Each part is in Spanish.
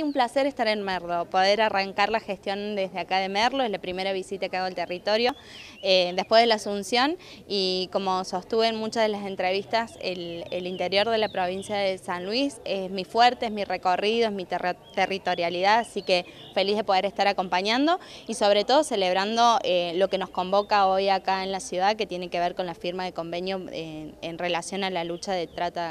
Un placer estar en Merlo, poder arrancar la gestión desde acá de Merlo, es la primera visita que hago al territorio eh, después de la Asunción y como sostuve en muchas de las entrevistas, el, interior de la provincia de San Luis es mi fuerte, es mi recorrido, es mi territorialidad, así que feliz de poder estar acompañando y sobre todo celebrando eh, lo que nos convoca hoy acá en la ciudad que tiene que ver con la firma de convenio eh, en relación a la lucha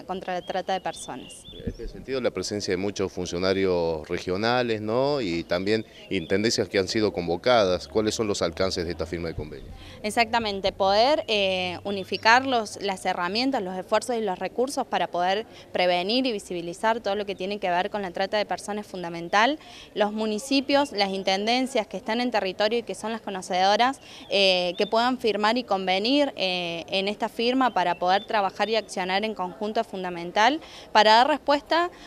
contra la trata de personas este sentido, la presencia de muchos funcionarios regionales ¿no? y también intendencias que han sido convocadas, ¿cuáles son los alcances de esta firma de convenio? Exactamente, poder eh, unificar los, las herramientas, los esfuerzos y los recursos para poder prevenir y visibilizar todo lo que tiene que ver con la trata de personas es fundamental. Los municipios, las intendencias que están en territorio y que son las conocedoras, eh, que puedan firmar y convenir eh, en esta firma para poder trabajar y accionar en conjunto es fundamental para dar respuesta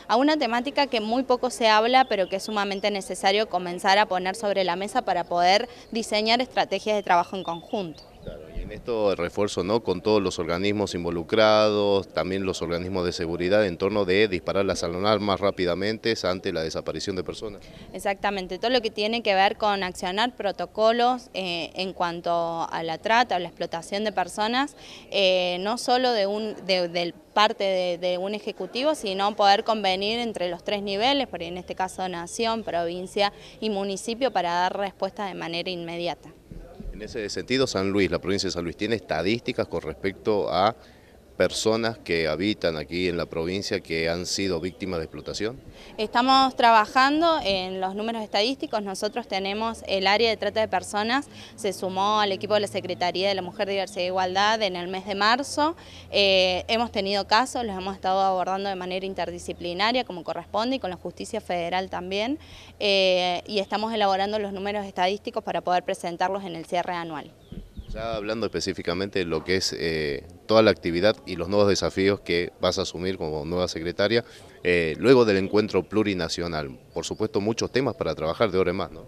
a una temática que muy poco se habla, pero que es sumamente necesario comenzar a poner sobre la mesa para poder diseñar estrategias de trabajo en conjunto esto el refuerzo ¿no? con todos los organismos involucrados, también los organismos de seguridad en torno de disparar las más rápidamente ante la desaparición de personas. Exactamente, todo lo que tiene que ver con accionar protocolos eh, en cuanto a la trata, o la explotación de personas, eh, no solo de un, parte de, un ejecutivo, sino poder convenir entre los tres niveles, por en este caso nación, provincia y municipio, para dar respuesta de manera inmediata. En ese sentido, San Luis, la provincia de San Luis, ¿tiene estadísticas con respecto a personas que habitan aquí en la provincia que han sido víctimas de explotación? Estamos trabajando en los números estadísticos, nosotros tenemos el área de trata de personas, se sumó al equipo de la Secretaría de la Mujer, Diversidad e Igualdad en el mes de marzo, eh, hemos tenido casos, los hemos estado abordando de manera interdisciplinaria como corresponde y con la justicia federal también, eh, y estamos elaborando los números estadísticos para poder presentarlos en el cierre anual. Ya hablando específicamente de lo que es eh, toda la actividad y los nuevos desafíos que vas a asumir como nueva secretaria, eh, luego del encuentro plurinacional. Por supuesto, muchos temas para trabajar de hora en más, ¿no?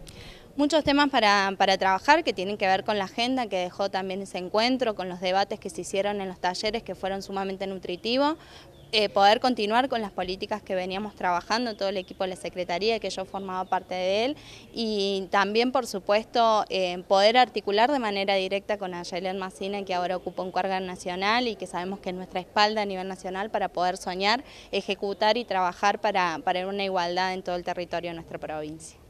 Muchos temas para, para, trabajar que tienen que ver con la agenda que dejó también ese encuentro, con los debates que se hicieron en los talleres que fueron sumamente nutritivos, eh, poder continuar con las políticas que veníamos trabajando, todo el equipo de la Secretaría, que yo formaba parte de él, y también, por supuesto, eh, poder articular de manera directa con Ayelen Massina, que ahora ocupa un cargo nacional y que sabemos que es nuestra espalda a nivel nacional para poder soñar, ejecutar y trabajar para, para una igualdad en todo el territorio de nuestra provincia.